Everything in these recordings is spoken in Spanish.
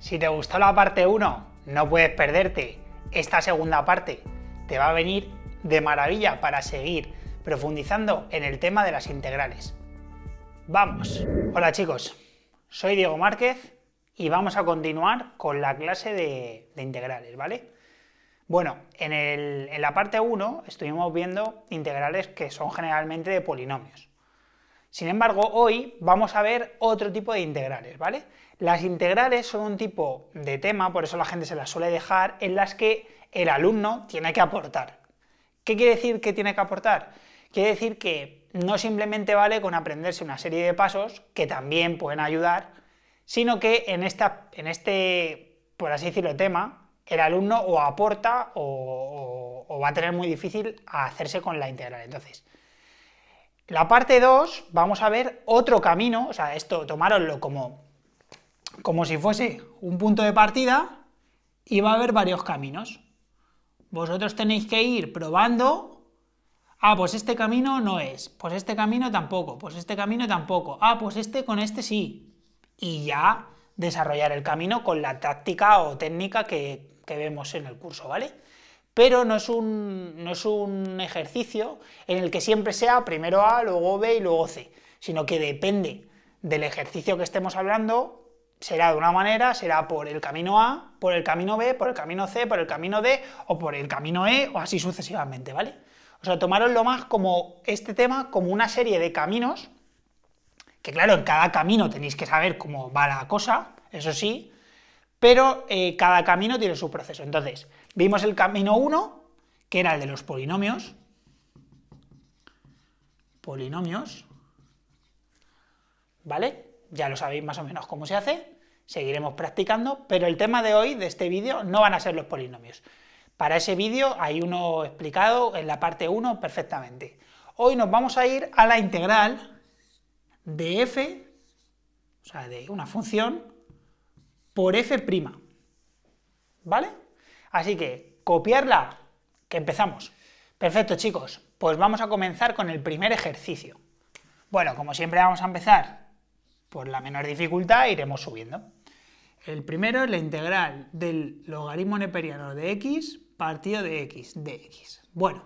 Si te gustó la parte 1, no puedes perderte esta segunda parte. Te va a venir de maravilla para seguir profundizando en el tema de las integrales. Vamos. Hola chicos, soy Diego Márquez y vamos a continuar con la clase de, integrales, ¿vale? Bueno, en, en la parte 1 estuvimos viendo integrales que son generalmente de polinomios. Sin embargo, hoy vamos a ver otro tipo de integrales, ¿vale? Las integrales son un tipo de tema, por eso la gente se las suele dejar, en las que el alumno tiene que aportar. ¿Qué quiere decir que tiene que aportar? Quiere decir que no simplemente vale con aprenderse una serie de pasos, que también pueden ayudar, sino que en, esta, en este, por así decirlo, tema, el alumno o aporta o, va a tener muy difícil a hacerse con la integral. Entonces, la parte 2 vamos a ver otro camino, o sea, esto tomároslo como, como si fuese un punto de partida y va a haber varios caminos. Vosotros tenéis que ir probando Ah, pues este camino no es, pues este camino tampoco, pues este camino tampoco. Ah, pues este con este sí. Y ya desarrollar el camino con la táctica o técnica que vemos en el curso, ¿vale? pero no es, un, no es un ejercicio en el que siempre sea primero A, luego B y luego C, sino que depende del ejercicio que estemos hablando, será de una manera, será por el camino A, por el camino B, por el camino C, por el camino D o por el camino E o así sucesivamente, ¿vale? O sea, lo más como este tema, como una serie de caminos, que claro, en cada camino tenéis que saber cómo va la cosa, eso sí, pero eh, cada camino tiene su proceso. Entonces, Vimos el camino 1, que era el de los polinomios. Polinomios. ¿Vale? Ya lo sabéis más o menos cómo se hace. Seguiremos practicando, pero el tema de hoy, de este vídeo, no van a ser los polinomios. Para ese vídeo hay uno explicado en la parte 1 perfectamente. Hoy nos vamos a ir a la integral de f, o sea, de una función, por f'. ¿Vale? Así que, copiarla, que empezamos. Perfecto, chicos, pues vamos a comenzar con el primer ejercicio. Bueno, como siempre vamos a empezar por la menor dificultad, iremos subiendo. El primero es la integral del logaritmo neperiano de x partido de x de x. Bueno,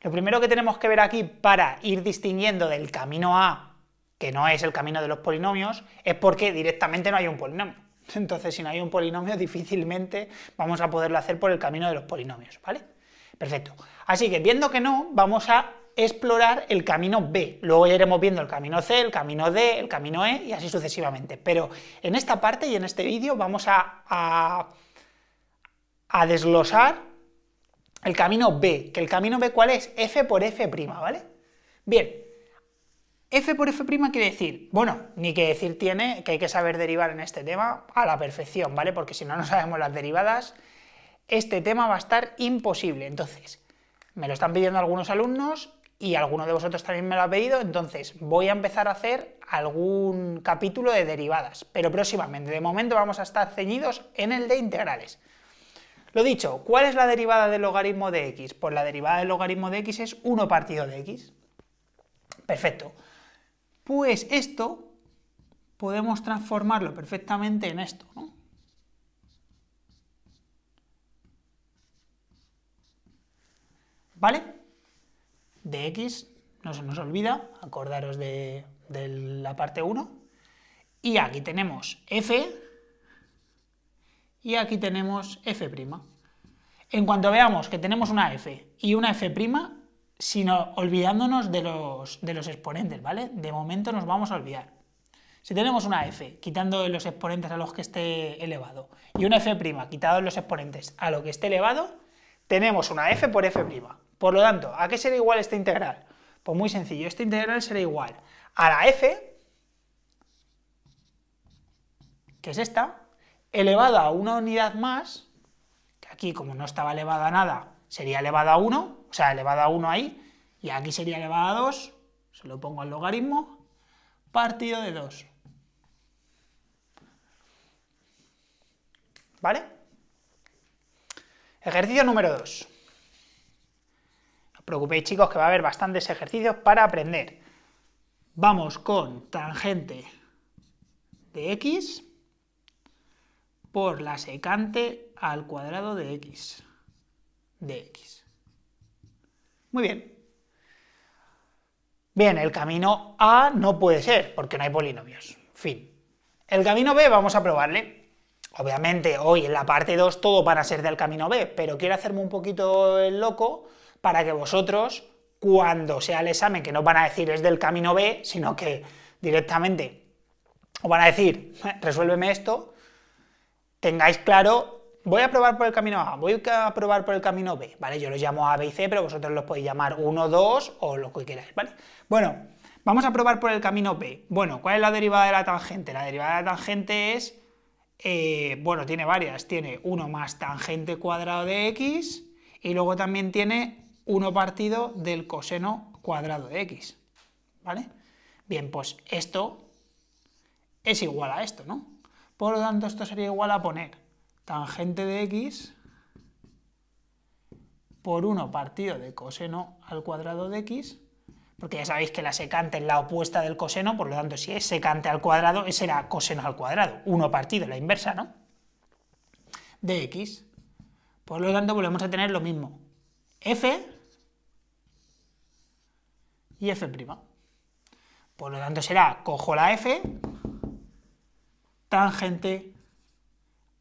lo primero que tenemos que ver aquí para ir distinguiendo del camino A, que no es el camino de los polinomios, es porque directamente no hay un polinomio. Entonces, si no hay un polinomio, difícilmente vamos a poderlo hacer por el camino de los polinomios, ¿vale? Perfecto. Así que viendo que no, vamos a explorar el camino B. Luego ya iremos viendo el camino C, el camino D, el camino E y así sucesivamente. Pero en esta parte y en este vídeo vamos a, a, desglosar el camino B. ¿Que el camino B cuál es? F por F', ¿vale? Bien, F por F' quiere decir, bueno, ni que decir tiene que hay que saber derivar en este tema a la perfección, ¿vale? Porque si no, no sabemos las derivadas, este tema va a estar imposible. Entonces, me lo están pidiendo algunos alumnos y alguno de vosotros también me lo ha pedido, entonces voy a empezar a hacer algún capítulo de derivadas, pero próximamente. De momento vamos a estar ceñidos en el de integrales. Lo dicho, ¿cuál es la derivada del logaritmo de x? Pues la derivada del logaritmo de x es 1 partido de x. Perfecto. Pues esto podemos transformarlo perfectamente en esto, ¿no? ¿Vale? De x, no se nos olvida, acordaros de, de la parte 1. Y aquí tenemos f y aquí tenemos f'. En cuanto veamos que tenemos una f y una f', sino olvidándonos de los, exponentes, ¿vale? De momento nos vamos a olvidar. Si tenemos una f, quitando los exponentes a los que esté elevado, y una f', quitando los exponentes a lo que esté elevado, tenemos una f por f'. Por lo tanto, ¿a qué será igual esta integral? Pues muy sencillo, esta integral será igual a la f, que es esta, elevada a una unidad más, que aquí como no estaba elevada a nada, sería elevada a 1, o sea, elevado a 1 ahí, y aquí sería elevado a 2, se lo pongo al logaritmo, partido de 2. ¿Vale? Ejercicio número 2. No os preocupéis chicos que va a haber bastantes ejercicios para aprender. Vamos con tangente de x por la secante al cuadrado de x de x. Muy bien. Bien, el camino A no puede ser, porque no hay polinomios. Fin. El camino B vamos a probarle. Obviamente, hoy en la parte 2 todo van a ser del camino B, pero quiero hacerme un poquito el loco para que vosotros, cuando sea el examen, que no van a decir es del camino B, sino que directamente os van a decir, resuélveme esto, tengáis claro voy a probar por el camino A, voy a probar por el camino B, ¿vale? Yo los llamo A, B y C, pero vosotros los podéis llamar 1, 2 o lo que queráis, ¿vale? Bueno, vamos a probar por el camino B. Bueno, ¿cuál es la derivada de la tangente? La derivada de la tangente es, eh, bueno, tiene varias, tiene 1 más tangente cuadrado de x y luego también tiene 1 partido del coseno cuadrado de x, ¿vale? Bien, pues esto es igual a esto, ¿no? Por lo tanto, esto sería igual a poner tangente de x por 1 partido de coseno al cuadrado de x, porque ya sabéis que la secante es la opuesta del coseno, por lo tanto, si es secante al cuadrado, ese coseno al cuadrado, 1 partido, la inversa, ¿no? De x. Por lo tanto, volvemos a tener lo mismo. f y f'. Por lo tanto, será, cojo la f, tangente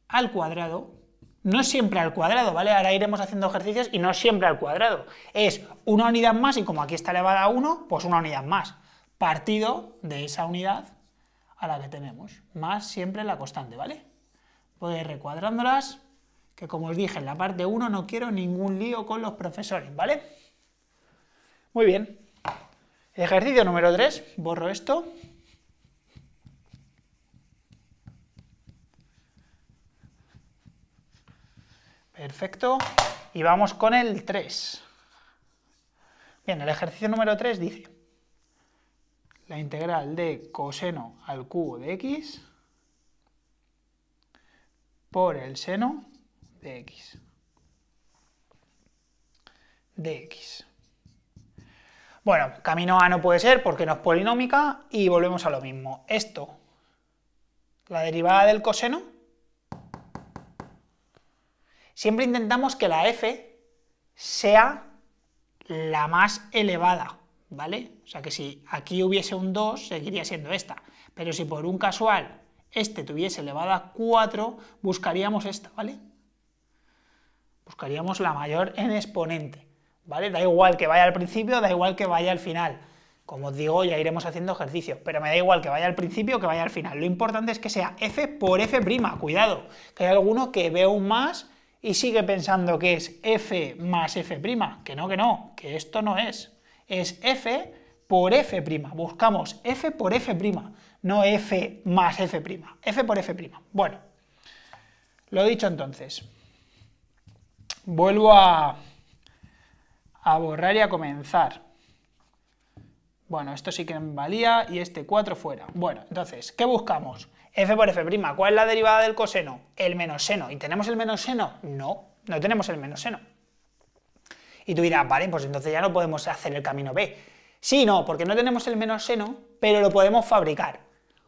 al cuadrado, no siempre al cuadrado, ¿vale? Ahora iremos haciendo ejercicios y no siempre al cuadrado. Es una unidad más y como aquí está elevada a 1, pues una unidad más. Partido de esa unidad a la que tenemos, más siempre la constante, ¿vale? Voy ir recuadrándolas, que como os dije en la parte 1 no quiero ningún lío con los profesores, ¿vale? Muy bien. Ejercicio número 3, borro esto. Perfecto. Y vamos con el 3. Bien, el ejercicio número 3 dice la integral de coseno al cubo de x por el seno de x. De x. Bueno, camino A no puede ser porque no es polinómica y volvemos a lo mismo. Esto, la derivada del coseno, siempre intentamos que la f sea la más elevada, ¿vale? O sea que si aquí hubiese un 2, seguiría siendo esta. Pero si por un casual este tuviese elevada 4, buscaríamos esta, ¿vale? Buscaríamos la mayor en exponente, ¿vale? Da igual que vaya al principio, da igual que vaya al final. Como os digo, ya iremos haciendo ejercicios, pero me da igual que vaya al principio o que vaya al final. Lo importante es que sea f por f', cuidado, que hay alguno que ve un más y sigue pensando que es f más f', que no, que no, que esto no es. Es f por f', buscamos f por f', no f más f', f por f'. Bueno, lo dicho entonces. Vuelvo a, borrar y a comenzar. Bueno, esto sí que valía y este 4 fuera. Bueno, entonces, ¿qué buscamos? f por f'. ¿Cuál es la derivada del coseno? El menos seno. ¿Y tenemos el menos seno? No, no tenemos el menos seno. Y tú dirás, vale, pues entonces ya no podemos hacer el camino B. Sí, no, porque no tenemos el menos seno, pero lo podemos fabricar.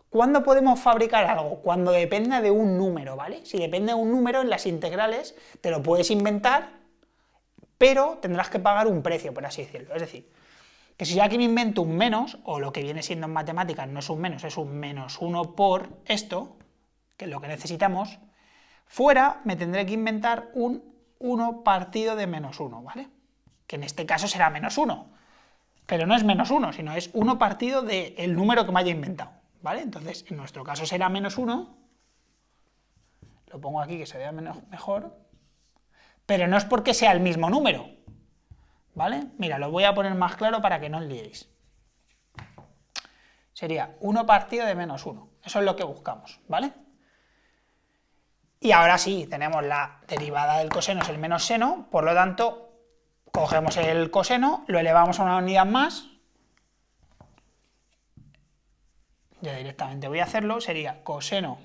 ¿Cuándo podemos fabricar algo? Cuando dependa de un número, ¿vale? Si depende de un número en las integrales, te lo puedes inventar, pero tendrás que pagar un precio, por así decirlo. Es decir, que si yo aquí me invento un menos, o lo que viene siendo en matemáticas no es un menos, es un menos 1 por esto, que es lo que necesitamos, fuera me tendré que inventar un 1 partido de menos 1, ¿vale? Que en este caso será menos 1, pero no es menos 1, sino es 1 partido del número que me haya inventado, ¿vale? Entonces, en nuestro caso será menos 1, lo pongo aquí que se vea mejor, pero no es porque sea el mismo número, ¿vale? Mira, lo voy a poner más claro para que no os liéis. Sería 1 partido de menos 1. Eso es lo que buscamos, ¿vale? Y ahora sí, tenemos la derivada del coseno es el menos seno, por lo tanto, cogemos el coseno, lo elevamos a una unidad más. Ya directamente voy a hacerlo, sería coseno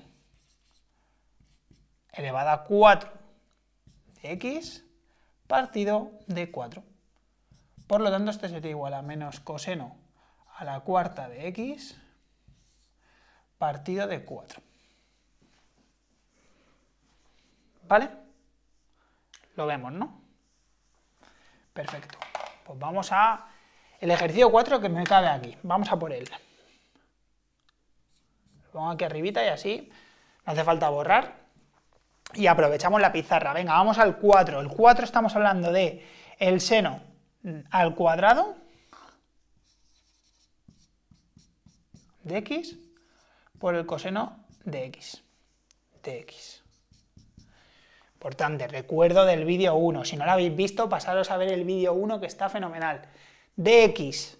elevada a 4 de x partido de 4. Por lo tanto, este sería igual a menos coseno a la cuarta de x partido de 4. ¿Vale? Lo vemos, ¿no? Perfecto. Pues vamos a el ejercicio 4 que me cabe aquí. Vamos a por él. Lo pongo aquí arribita y así no hace falta borrar. Y aprovechamos la pizarra. Venga, vamos al 4. El 4 estamos hablando de el seno Mm, al cuadrado de x por el coseno de x. Importante, recuerdo del vídeo 1. Si no lo habéis visto, pasaros a ver el vídeo 1 que está fenomenal. DX.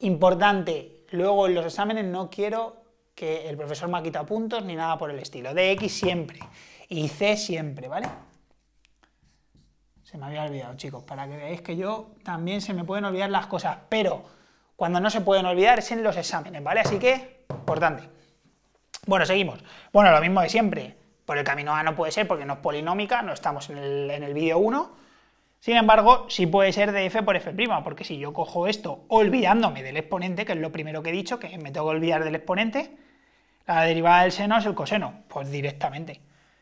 Importante. Luego en los exámenes no quiero que el profesor me ha puntos ni nada por el estilo. DX siempre. Y C siempre, ¿vale? Se me había olvidado, chicos, para que veáis que yo también se me pueden olvidar las cosas, pero cuando no se pueden olvidar es en los exámenes, ¿vale? Así que, importante. Bueno, seguimos. Bueno, lo mismo de siempre. Por el camino A no puede ser porque no es polinómica, no estamos en el, en el vídeo 1. Sin embargo, sí puede ser de f por f', porque si yo cojo esto olvidándome del exponente, que es lo primero que he dicho, que me tengo que olvidar del exponente, la derivada del seno es el coseno, pues directamente.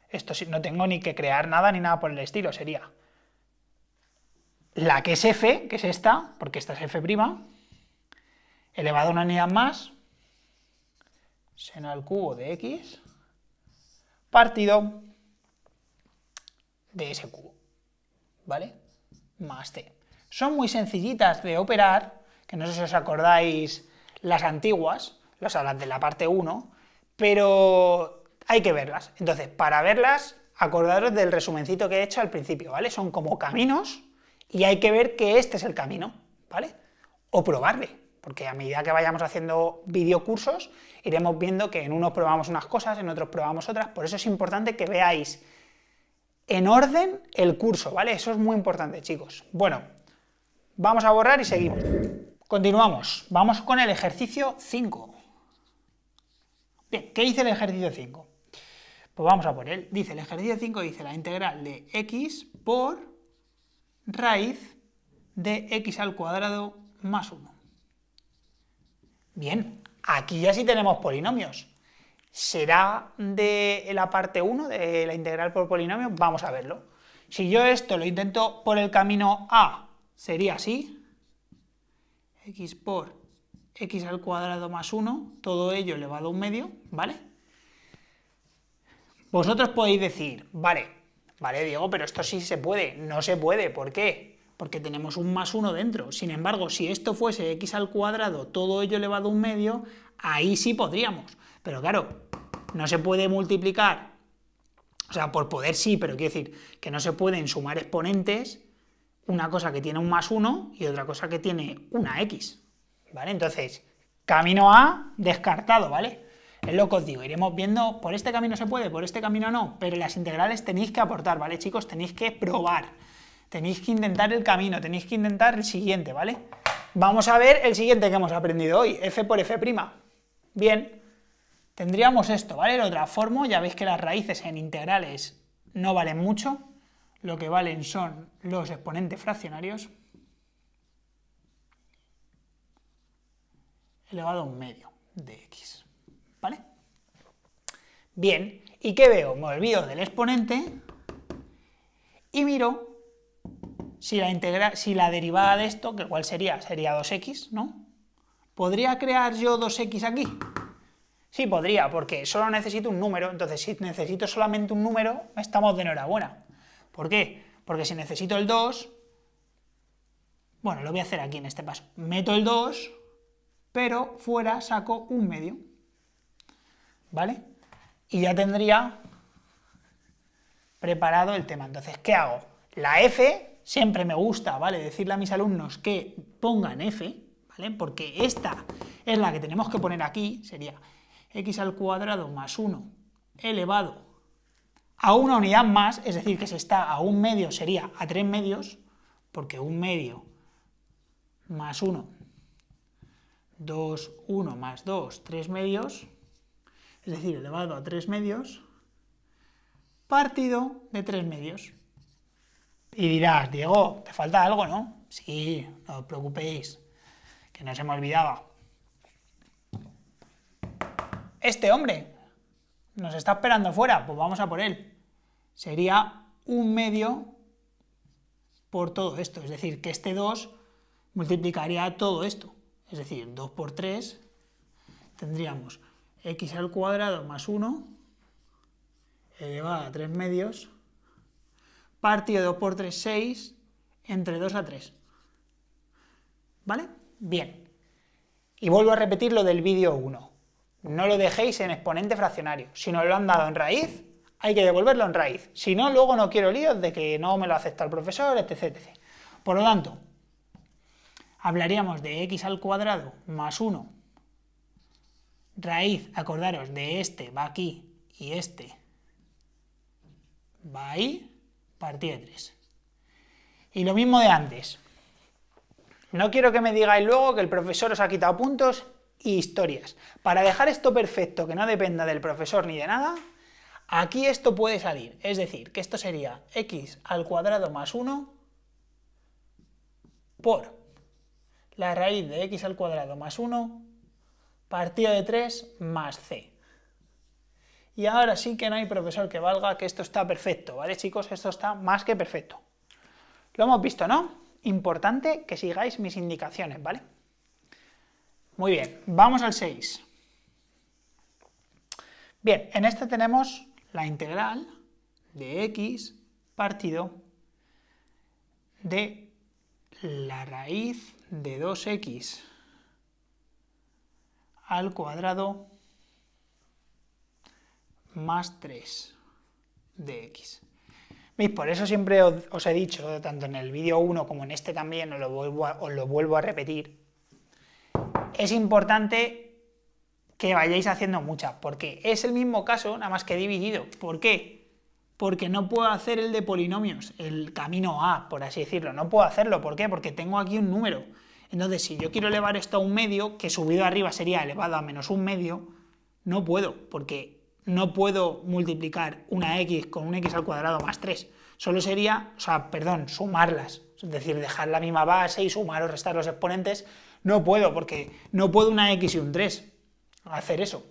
Esto no tengo ni que crear nada ni nada por el estilo, sería la que es f, que es esta, porque esta es f', elevado a una unidad más, seno al cubo de x, partido de ese cubo, ¿vale? Más t. Son muy sencillitas de operar, que no sé si os acordáis las antiguas, las de la parte 1, pero hay que verlas. Entonces, para verlas, acordaros del resumencito que he hecho al principio, ¿vale? Son como caminos y hay que ver que este es el camino, ¿vale? O probarle, porque a medida que vayamos haciendo videocursos, iremos viendo que en unos probamos unas cosas, en otros probamos otras. Por eso es importante que veáis en orden el curso, ¿vale? Eso es muy importante, chicos. Bueno, vamos a borrar y seguimos. Continuamos. Vamos con el ejercicio 5. Bien, ¿qué dice el ejercicio 5? Pues vamos a por él. Dice el ejercicio 5, dice la integral de x por raíz de x al cuadrado más 1. Bien, aquí ya sí tenemos polinomios. ¿Será de la parte 1, de la integral por polinomio? Vamos a verlo. Si yo esto lo intento por el camino A, sería así. x por x al cuadrado más 1, todo ello elevado a un medio, ¿vale? Vosotros podéis decir, vale, Vale, Diego, pero esto sí se puede. No se puede. ¿Por qué? Porque tenemos un más uno dentro. Sin embargo, si esto fuese x al cuadrado, todo ello elevado a un medio, ahí sí podríamos. Pero claro, no se puede multiplicar. O sea, por poder sí, pero quiero decir que no se pueden sumar exponentes una cosa que tiene un más uno y otra cosa que tiene una x. ¿Vale? Entonces, camino A descartado, ¿vale? Es lo os digo, iremos viendo, por este camino se puede, por este camino no, pero las integrales tenéis que aportar, ¿vale, chicos? Tenéis que probar, tenéis que intentar el camino, tenéis que intentar el siguiente, ¿vale? Vamos a ver el siguiente que hemos aprendido hoy, f por f'. Bien, tendríamos esto, ¿vale? otra forma, ya veis que las raíces en integrales no valen mucho, lo que valen son los exponentes fraccionarios, elevado a un medio de x. ¿vale? Bien, ¿y qué veo? Me olvido del exponente y miro si la, integra si la derivada de esto, que cuál sería, sería 2x, ¿no? ¿Podría crear yo 2x aquí? Sí, podría, porque solo necesito un número, entonces si necesito solamente un número, estamos de enhorabuena. ¿Por qué? Porque si necesito el 2, bueno, lo voy a hacer aquí en este paso, meto el 2, pero fuera saco un medio. ¿vale? Y ya tendría preparado el tema. Entonces, ¿qué hago? La F, siempre me gusta, ¿vale? Decirle a mis alumnos que pongan F, ¿vale? Porque esta es la que tenemos que poner aquí, sería x al cuadrado más 1 elevado a una unidad más, es decir, que se está a un medio sería a tres medios, porque un medio más 1, 2, 1 más 2, 3 medios, es decir, elevado a 3 medios, partido de 3 medios. Y dirás, Diego, te falta algo, ¿no? Sí, no os preocupéis, que no se me olvidaba. Este hombre nos está esperando fuera, pues vamos a por él. Sería un medio por todo esto, es decir, que este 2 multiplicaría todo esto. Es decir, 2 por 3 tendríamos x al cuadrado más 1 elevado a 3 medios partido 2 por 3, 6 entre 2 a 3. ¿Vale? Bien. Y vuelvo a repetir lo del vídeo 1. No lo dejéis en exponente fraccionario. Si nos lo han dado en raíz, hay que devolverlo en raíz. Si no, luego no quiero líos de que no me lo acepta el profesor, etc. Por lo tanto, hablaríamos de x al cuadrado más 1 raíz, acordaros, de este va aquí y este va ahí, partida de 3. Y lo mismo de antes. No quiero que me digáis luego que el profesor os ha quitado puntos y historias. Para dejar esto perfecto, que no dependa del profesor ni de nada, aquí esto puede salir. Es decir, que esto sería x al cuadrado más 1 por la raíz de x al cuadrado más 1 Partido de 3 más C. Y ahora sí que no hay profesor que valga que esto está perfecto, ¿vale chicos? Esto está más que perfecto. Lo hemos visto, ¿no? Importante que sigáis mis indicaciones, ¿vale? Muy bien, vamos al 6. Bien, en este tenemos la integral de x partido de la raíz de 2x al cuadrado más 3 de x. Por eso siempre os, he dicho, tanto en el vídeo 1 como en este también, lo, os lo vuelvo a repetir, es importante que vayáis haciendo muchas, porque es el mismo caso, nada más que dividido. ¿Por qué? Porque no puedo hacer el de polinomios, el camino A, por así decirlo. No puedo hacerlo. ¿Por qué? Porque tengo aquí un número. Entonces, si yo quiero elevar esto a un medio, que subido arriba sería elevado a menos un medio, no puedo, porque no puedo multiplicar una x con un x al cuadrado más 3. Solo sería, o sea, perdón, sumarlas. Es decir, dejar la misma base y sumar o restar los exponentes. No puedo, porque no puedo una x y un 3 hacer eso.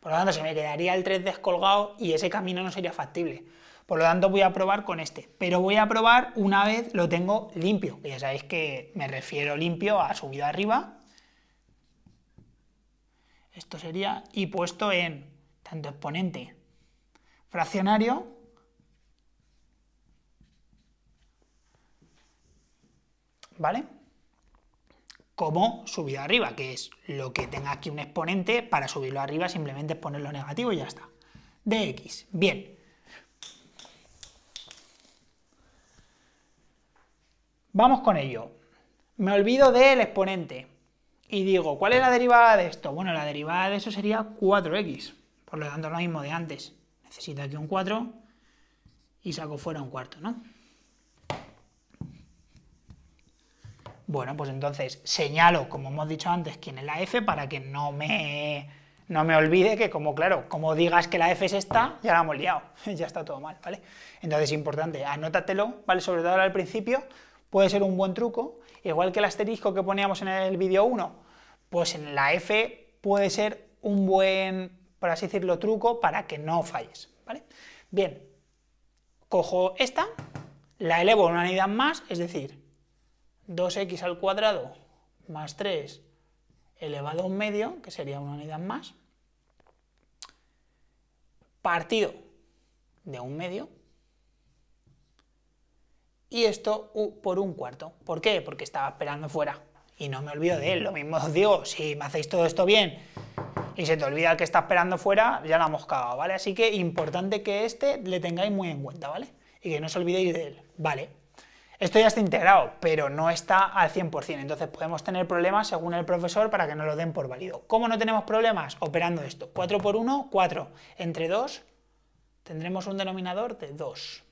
Por lo tanto, se me quedaría el 3 descolgado y ese camino no sería factible. Por lo tanto, voy a probar con este. Pero voy a probar una vez lo tengo limpio. ya sabéis que me refiero limpio a subido arriba. Esto sería y puesto en tanto exponente fraccionario ¿vale? Como subido arriba, que es lo que tenga aquí un exponente, para subirlo arriba simplemente ponerlo negativo y ya está. De Dx, bien, Vamos con ello. Me olvido del exponente y digo, ¿cuál es la derivada de esto? Bueno, la derivada de eso sería 4x, por lo tanto lo mismo de antes. Necesito aquí un 4 y saco fuera un cuarto, ¿no? Bueno, pues entonces señalo, como hemos dicho antes, quién es la f para que no me, no me olvide que, como claro, como digas que la f es esta, ya la hemos liado, ya está todo mal, ¿vale? Entonces, es importante, anótatelo, ¿vale? Sobre todo al principio, puede ser un buen truco, igual que el asterisco que poníamos en el vídeo 1, pues en la F puede ser un buen, por así decirlo, truco para que no falles, Bien, cojo esta, la elevo una unidad más, es decir, 2x al cuadrado más 3 elevado a un medio, que sería una unidad más, partido de un medio, y esto por un cuarto. ¿Por qué? Porque estaba esperando fuera y no me olvido de él. Lo mismo os digo, si me hacéis todo esto bien y se te olvida el que está esperando fuera, ya la hemos cagado, ¿vale? Así que importante que este le tengáis muy en cuenta, ¿vale? Y que no os olvidéis de él, ¿vale? Esto ya está integrado, pero no está al 100%, entonces podemos tener problemas según el profesor para que no lo den por válido. ¿Cómo no tenemos problemas? Operando esto. 4 por 1, 4. Entre 2 tendremos un denominador de 2.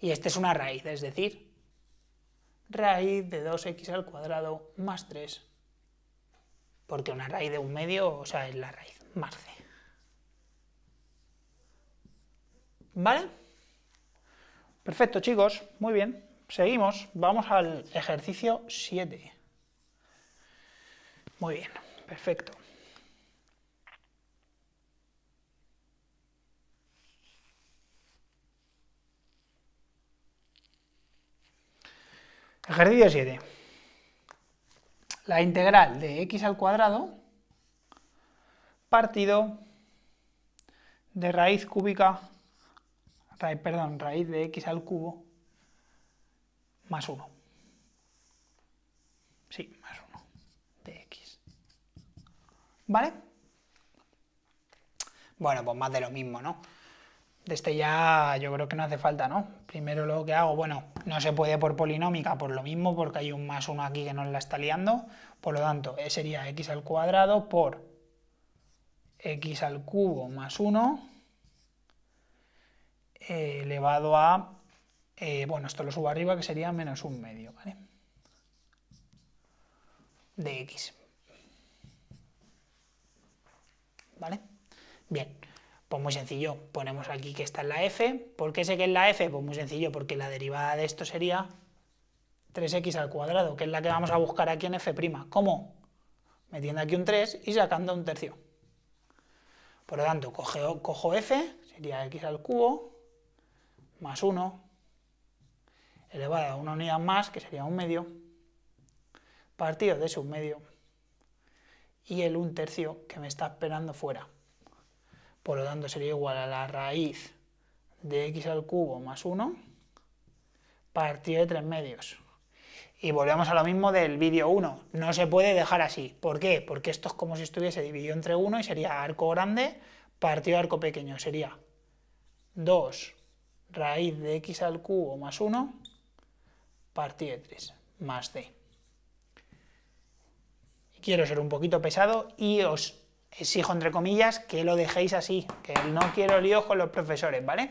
Y esta es una raíz, es decir, raíz de 2x al cuadrado más 3. Porque una raíz de un medio, o sea, es la raíz más c. ¿Vale? Perfecto, chicos. Muy bien. Seguimos. Vamos al ejercicio 7. Muy bien. Perfecto. Ejercicio 7. La integral de x al cuadrado partido de raíz cúbica, perdón, raíz de x al cubo más 1. Sí, más 1 de x. ¿Vale? Bueno, pues más de lo mismo, ¿no? este ya yo creo que no hace falta, ¿no? Primero lo que hago, bueno, no se puede por polinómica, por lo mismo, porque hay un más 1 aquí que nos la está liando, por lo tanto, eh, sería x al cuadrado por x al cubo más 1 eh, elevado a, eh, bueno, esto lo subo arriba que sería menos un medio, ¿vale? De x. ¿Vale? Bien. Pues muy sencillo, ponemos aquí que está en la f. ¿Por qué sé que es la f? Pues muy sencillo, porque la derivada de esto sería 3x al cuadrado, que es la que vamos a buscar aquí en f'. ¿Cómo? Metiendo aquí un 3 y sacando un tercio. Por lo tanto, cojo, f, sería x al cubo, más 1, elevada a una unidad más, que sería un medio, partido de su medio, y el un tercio que me está esperando fuera. Por lo tanto, sería igual a la raíz de x al cubo más 1 partido de 3 medios. Y volvemos a lo mismo del vídeo 1. No se puede dejar así. ¿Por qué? Porque esto es como si estuviese dividido entre 1 y sería arco grande partido arco pequeño. Sería 2 raíz de x al cubo más 1 partido de 3 más c. Quiero ser un poquito pesado y os exijo entre comillas que lo dejéis así, que no quiero líos con los profesores, ¿vale?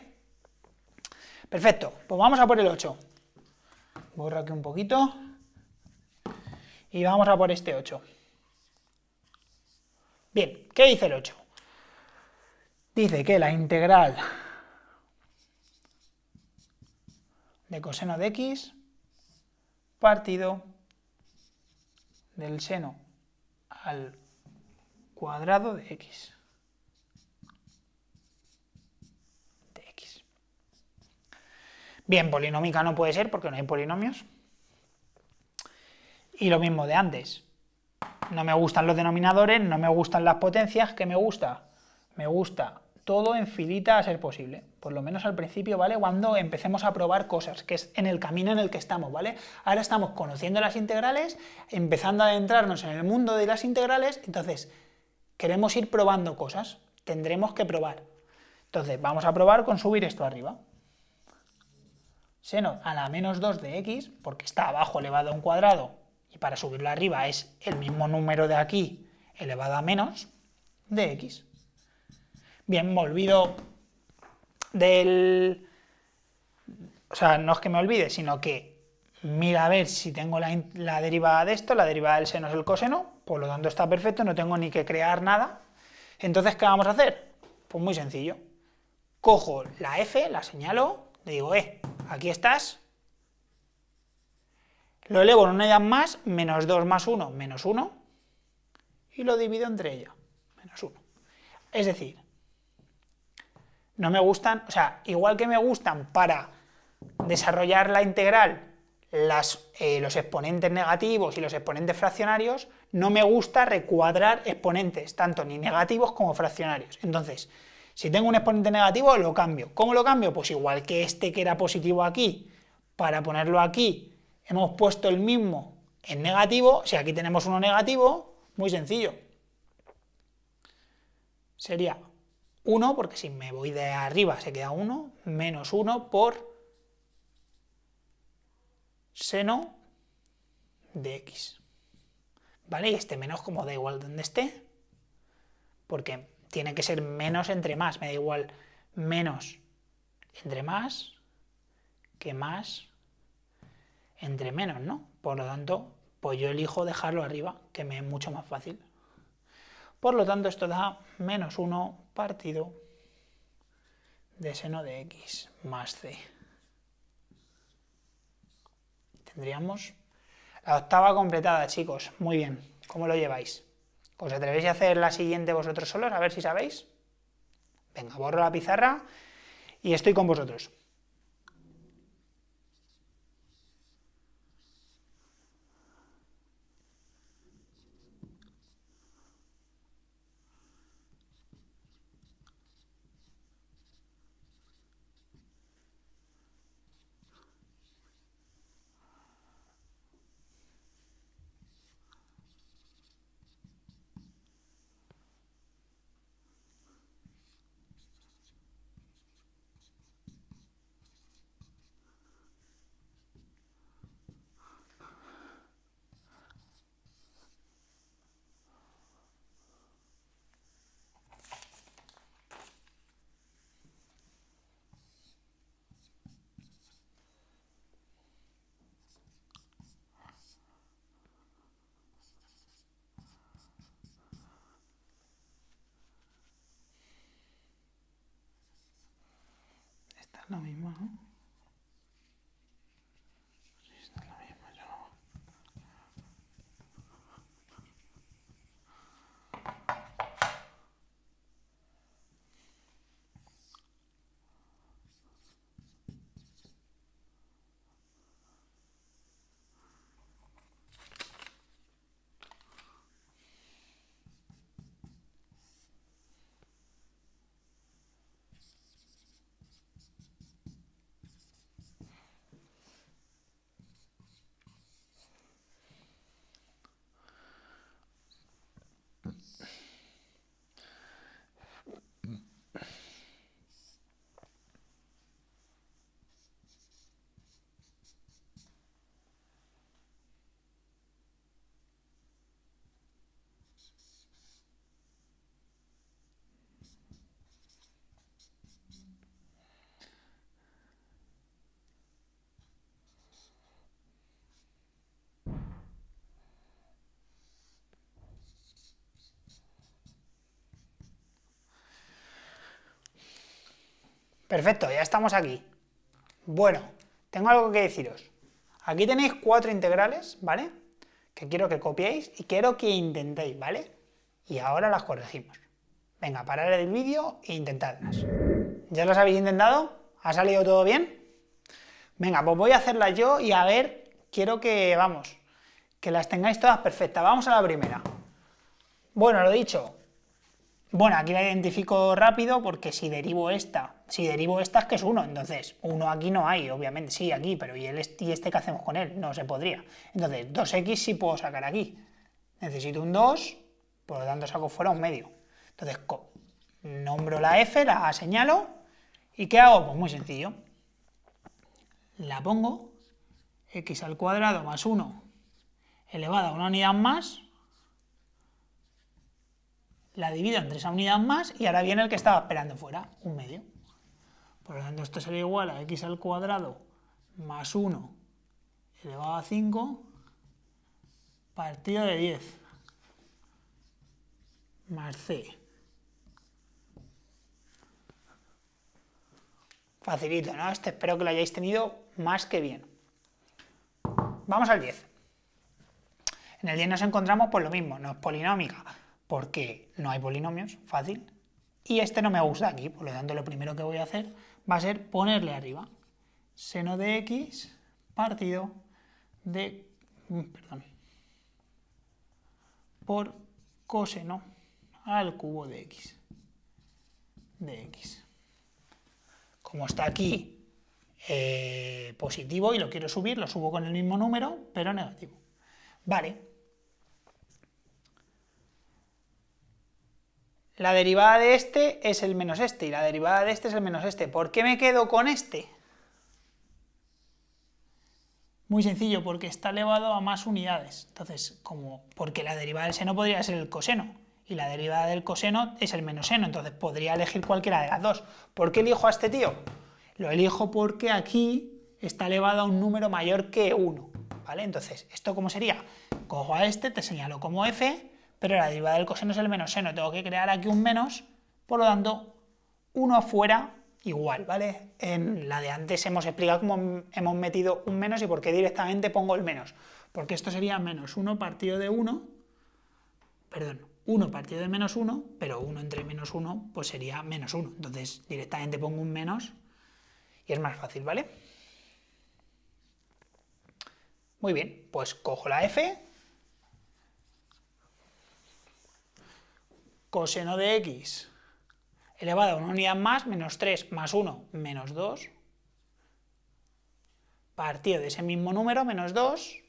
Perfecto, pues vamos a por el 8. Borro aquí un poquito. Y vamos a por este 8. Bien, ¿qué dice el 8? Dice que la integral de coseno de x partido del seno al cuadrado de x. De x. Bien, polinómica no puede ser porque no hay polinomios. Y lo mismo de antes. No me gustan los denominadores, no me gustan las potencias. ¿Qué me gusta? Me gusta todo en filita a ser posible, por lo menos al principio, ¿vale? Cuando empecemos a probar cosas, que es en el camino en el que estamos, ¿vale? Ahora estamos conociendo las integrales, empezando a adentrarnos en el mundo de las integrales, entonces queremos ir probando cosas, tendremos que probar. Entonces, vamos a probar con subir esto arriba. Seno a la menos 2 de x, porque está abajo elevado a un cuadrado, y para subirlo arriba es el mismo número de aquí elevado a menos de x. Bien, me olvido del... O sea, no es que me olvide, sino que mira a ver si tengo la, la derivada de esto, la derivada del seno es el coseno, por lo tanto, está perfecto, no tengo ni que crear nada. Entonces, ¿qué vamos a hacer? Pues muy sencillo. Cojo la F, la señalo, le digo, eh, aquí estás. Lo elevo en una edad más, menos 2 más 1, menos 1. Y lo divido entre ella, menos 1. Es decir, no me gustan, o sea, igual que me gustan para desarrollar la integral las, eh, los exponentes negativos y los exponentes fraccionarios, no me gusta recuadrar exponentes, tanto ni negativos como fraccionarios. Entonces, si tengo un exponente negativo, lo cambio. ¿Cómo lo cambio? Pues igual que este que era positivo aquí, para ponerlo aquí, hemos puesto el mismo en negativo. Si aquí tenemos uno negativo, muy sencillo. Sería 1, porque si me voy de arriba se queda 1, menos 1 por seno de x. ¿Vale? Y este menos como da igual donde esté, porque tiene que ser menos entre más, me da igual menos entre más que más entre menos, ¿no? Por lo tanto, pues yo elijo dejarlo arriba, que me es mucho más fácil. Por lo tanto, esto da menos 1 partido de seno de x más c tendríamos la octava completada, chicos. Muy bien. ¿Cómo lo lleváis? ¿Os atrevéis a hacer la siguiente vosotros solos? A ver si sabéis. Venga, borro la pizarra y estoy con vosotros. 没什 Perfecto, ya estamos aquí. Bueno, tengo algo que deciros. Aquí tenéis cuatro integrales, ¿vale? Que quiero que copiéis y quiero que intentéis, ¿vale? Y ahora las corregimos. Venga, parar el vídeo e intentadlas. ¿Ya las habéis intentado? ¿Ha salido todo bien? Venga, pues voy a hacerlas yo y a ver, quiero que, vamos, que las tengáis todas perfectas. Vamos a la primera. Bueno, lo dicho. Bueno, aquí la identifico rápido porque si derivo esta si derivo estas, que es 1, entonces 1 aquí no hay, obviamente, sí, aquí, pero ¿y, el este, ¿y este hacemos con él? No se podría. Entonces 2x sí puedo sacar aquí. Necesito un 2, por lo tanto saco fuera un medio. Entonces nombro la f, la señalo, ¿y qué hago? Pues muy sencillo. La pongo x al cuadrado más 1 elevado a una unidad más, la divido entre esa unidad más y ahora viene el que estaba esperando fuera, un medio. Por lo tanto, esto sería igual a x al cuadrado más 1 elevado a 5 partido de 10 más c. Facilito, ¿no? Este espero que lo hayáis tenido más que bien. Vamos al 10. En el 10 nos encontramos pues lo mismo, no es polinómica, porque no hay polinomios, fácil. Y este no me gusta aquí, por lo tanto lo primero que voy a hacer va a ser ponerle arriba seno de x partido de, mm, perdón, por coseno al cubo de x, de x. Como está aquí eh, positivo y lo quiero subir, lo subo con el mismo número, pero negativo. Vale, La derivada de este es el menos este y la derivada de este es el menos este. ¿Por qué me quedo con este? Muy sencillo, porque está elevado a más unidades. Entonces, como porque la derivada del seno podría ser el coseno, y la derivada del coseno es el menos seno, entonces podría elegir cualquiera de las dos. ¿Por qué elijo a este tío? Lo elijo porque aquí está elevado a un número mayor que 1, ¿vale? Entonces, ¿esto cómo sería? Cojo a este, te señalo como f, pero la derivada del coseno es el menos seno. Tengo que crear aquí un menos, por lo tanto, uno afuera igual, ¿vale? En la de antes hemos explicado cómo hemos metido un menos y por qué directamente pongo el menos. Porque esto sería menos 1 partido de 1, perdón, 1 partido de menos 1, pero 1 entre menos 1 pues sería menos 1. Entonces directamente pongo un menos y es más fácil, ¿vale? Muy bien, pues cojo la f, coseno de x elevado a una unidad más, menos 3 más 1, menos 2, partido de ese mismo número, menos 2,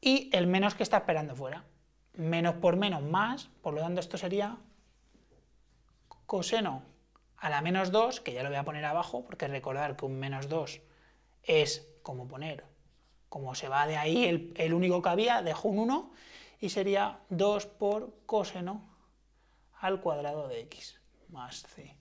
y el menos que está esperando fuera. Menos por menos más, por lo tanto esto sería coseno a la menos 2, que ya lo voy a poner abajo, porque recordar que un menos 2 es como poner, como se va de ahí, el, el único que había, dejo un 1, y sería 2 por coseno al cuadrado de x más c.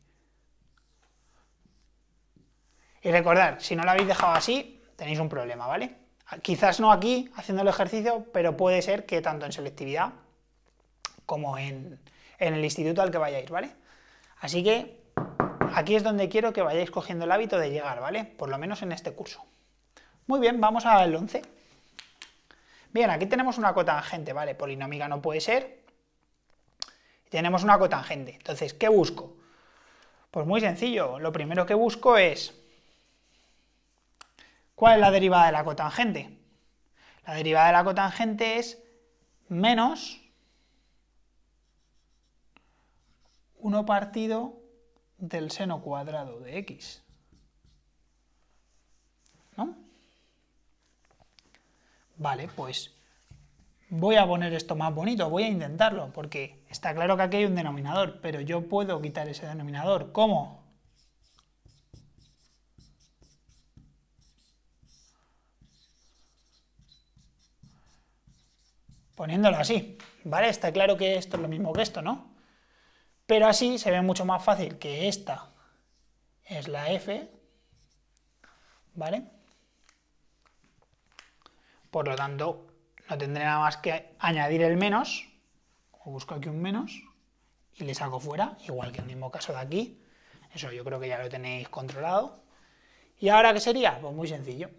Y recordad, si no lo habéis dejado así, tenéis un problema, ¿vale? Quizás no aquí, haciendo el ejercicio, pero puede ser que tanto en selectividad como en, en el instituto al que vayáis, ¿vale? Así que aquí es donde quiero que vayáis cogiendo el hábito de llegar, ¿vale? Por lo menos en este curso. Muy bien, vamos al 11. Bien, aquí tenemos una cotangente, ¿vale? Polinómica no puede ser. Tenemos una cotangente. Entonces, ¿qué busco? Pues muy sencillo, lo primero que busco es ¿cuál es la derivada de la cotangente? La derivada de la cotangente es menos 1 partido del seno cuadrado de x. vale, pues voy a poner esto más bonito, voy a intentarlo, porque está claro que aquí hay un denominador, pero yo puedo quitar ese denominador. ¿Cómo? Poniéndolo así, ¿vale? Está claro que esto es lo mismo que esto, ¿no? Pero así se ve mucho más fácil que esta es la F, ¿vale? Por lo tanto, no tendré nada más que añadir el menos, busco aquí un menos, y le saco fuera, igual que el mismo caso de aquí. Eso yo creo que ya lo tenéis controlado. ¿Y ahora qué sería? Pues muy sencillo.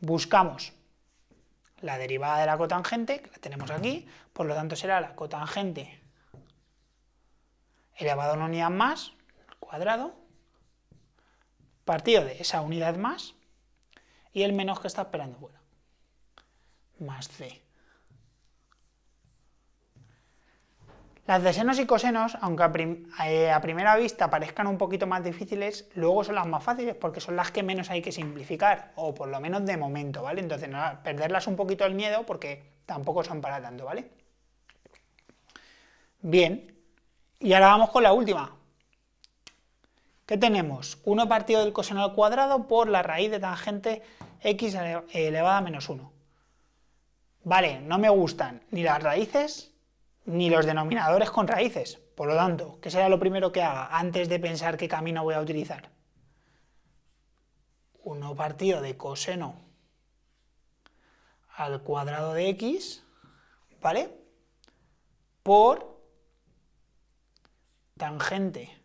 Buscamos la derivada de la cotangente, que la tenemos aquí, por lo tanto será la cotangente elevado a una unidad más, al cuadrado, partido de esa unidad más, y el menos que está esperando fuera. Más c. Las de senos y cosenos, aunque eh, a, primera vista parezcan un poquito más difíciles, luego son las más fáciles porque son las que menos hay que simplificar, o por lo menos de momento, ¿vale? Entonces, perderlas un poquito el miedo porque tampoco son para tanto, ¿vale? Bien, y ahora vamos con la última, tenemos? 1 partido del coseno al cuadrado por la raíz de tangente x elevada a menos 1. Vale, no me gustan ni las raíces ni los denominadores con raíces. Por lo tanto, ¿qué será lo primero que haga antes de pensar qué camino voy a utilizar? 1 partido de coseno al cuadrado de x, ¿vale? Por tangente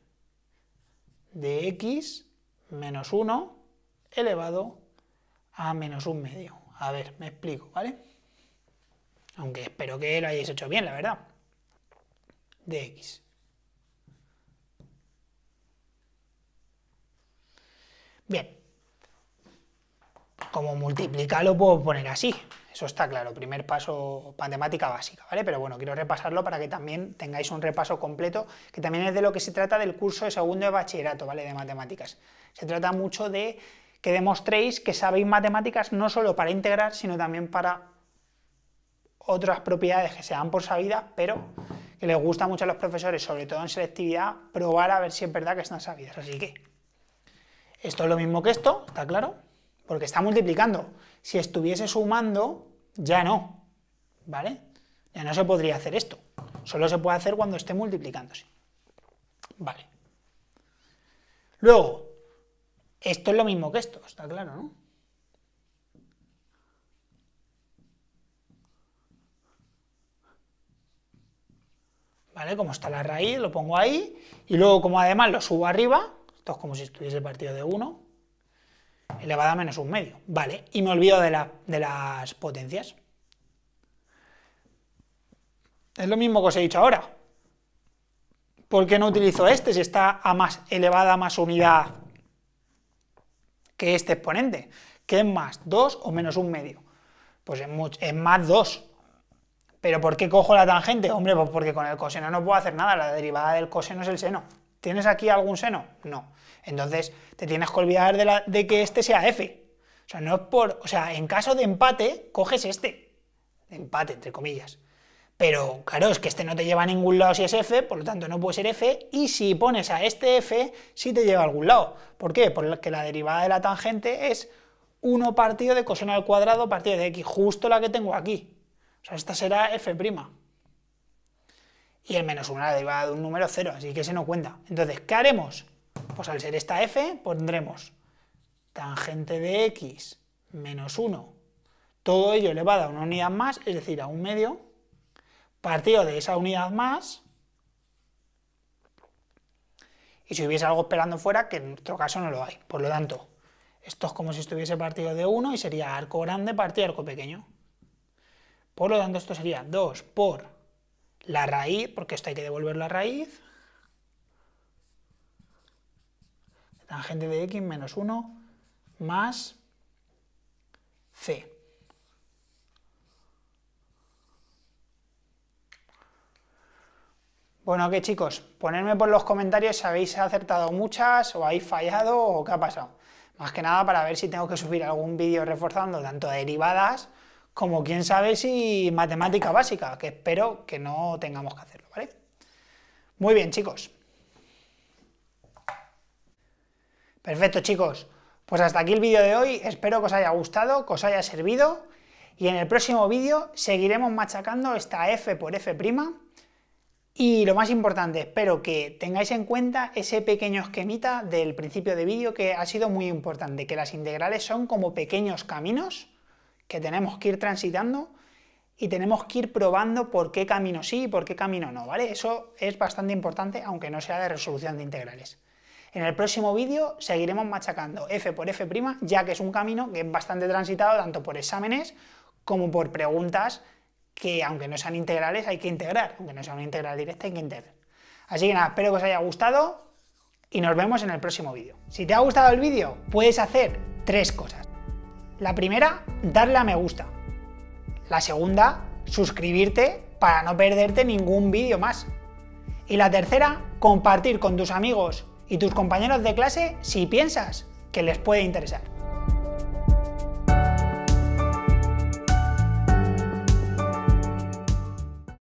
de x menos 1 elevado a menos un medio. A ver, me explico, ¿vale? Aunque espero que lo hayáis hecho bien, la verdad. De x. Bien. Como lo puedo poner así. Eso está claro, primer paso matemática básica, ¿vale? Pero bueno, quiero repasarlo para que también tengáis un repaso completo, que también es de lo que se trata del curso de segundo de bachillerato, ¿vale? De matemáticas. Se trata mucho de que demostréis que sabéis matemáticas no solo para integrar, sino también para otras propiedades que se dan por sabidas, pero que les gusta mucho a los profesores, sobre todo en selectividad, probar a ver si es verdad que están sabidas. Así que esto es lo mismo que esto, ¿está claro? porque está multiplicando. Si estuviese sumando, ya no, ¿vale? Ya no se podría hacer esto. Solo se puede hacer cuando esté multiplicándose. Vale. Luego, esto es lo mismo que esto, está claro, ¿no? ¿Vale? Como está la raíz, lo pongo ahí, y luego como además lo subo arriba, esto es como si estuviese partido de 1, elevada a menos un medio. Vale, y me olvido de, las potencias. Es lo mismo que os he dicho ahora. ¿Por qué no utilizo este si está a más elevada más unidad que este exponente? que es más? ¿2 o menos un medio? Pues es, más 2. ¿Pero por qué cojo la tangente? Hombre, pues porque con el coseno no puedo hacer nada. La derivada del coseno es el seno. ¿Tienes aquí algún seno? No. Entonces, te tienes que olvidar de, que este sea F. O sea, no es por. O sea, en caso de empate, coges este. empate, entre comillas. Pero claro, es que este no te lleva a ningún lado si es F, por lo tanto no puede ser F, y si pones a este F, sí te lleva a algún lado. ¿Por qué? Porque la derivada de la tangente es 1 partido de coseno al cuadrado partido de X, justo la que tengo aquí. O sea, esta será F'. Y el menos 1 la derivada de un número 0, así que ese no cuenta. Entonces, ¿qué haremos? Pues al ser esta f pondremos tangente de x menos 1, todo ello elevado a una unidad más, es decir, a un medio, partido de esa unidad más, y si hubiese algo esperando fuera, que en nuestro caso no lo hay. Por lo tanto, esto es como si estuviese partido de 1 y sería arco grande partido arco pequeño. Por lo tanto, esto sería 2 por la raíz, porque esto hay que devolver la raíz, tangente de x menos 1 más c. Bueno, ok chicos, ponedme por los comentarios si habéis acertado muchas o habéis fallado o qué ha pasado. Más que nada para ver si tengo que subir algún vídeo reforzando tanto derivadas como quién sabe si matemática básica, que espero que no tengamos que hacerlo, ¿vale? Muy bien chicos, Perfecto chicos, pues hasta aquí el vídeo de hoy, espero que os haya gustado, que os haya servido y en el próximo vídeo seguiremos machacando esta f por f' y lo más importante, espero que tengáis en cuenta ese pequeño esquemita del principio de vídeo que ha sido muy importante, que las integrales son como pequeños caminos que tenemos que ir transitando y tenemos que ir probando por qué camino sí y por qué camino no, ¿vale? Eso es bastante importante, aunque no sea de resolución de integrales. En el próximo vídeo seguiremos machacando F por F', ya que es un camino que es bastante transitado tanto por exámenes como por preguntas que, aunque no sean integrales, hay que integrar. Aunque no sea una integral directa, hay que integrar. Así que nada, espero que os haya gustado y nos vemos en el próximo vídeo. Si te ha gustado el vídeo, puedes hacer tres cosas. La primera, darle a me gusta. La segunda, suscribirte para no perderte ningún vídeo más. Y la tercera, compartir con tus amigos y tus compañeros de clase si piensas que les puede interesar.